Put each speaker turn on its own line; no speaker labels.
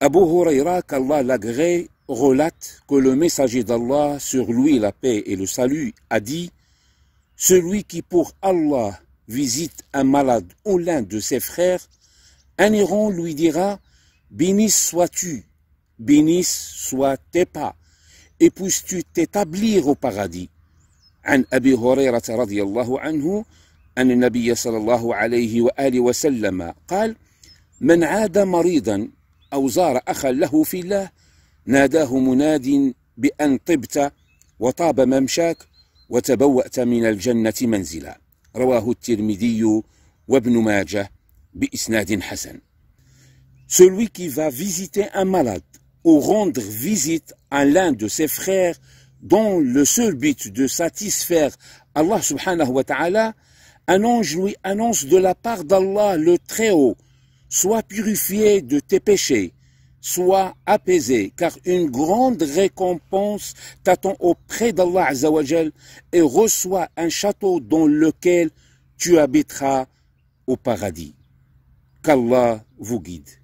Abu Huraira, qu'Allah l'agrée, relate que le messager d'Allah, sur lui la paix et le salut, a dit Celui qui pour Allah visite un malade ou l'un de ses frères, un iron lui dira Bénisse sois-tu, bénisse sois tes pas, et puisses-tu t'établir au paradis. عن abu هريرة رضي الله عنه أن sallallahu alayhi wa عليه وآله وسلم قال من عاد مريضا أو زار أخا له في الله ناداه مناد بأن طبت وطاب ممشاك وتبوأت من الجنة منزلا رواه الترمذي وابن ماجه بإسناد حسن Celui qui va visiter un malade ou rendre visite à l'un de ses frères dont le seul but de satisfaire Allah subhanahu wa ta'ala, un ange lui annonce de la part d'Allah le Très-Haut Sois purifié de tes péchés, sois apaisé, car une grande récompense t'attend auprès d'Allah Azzawajal et reçois un château dans lequel tu habiteras au paradis. Qu'Allah vous guide.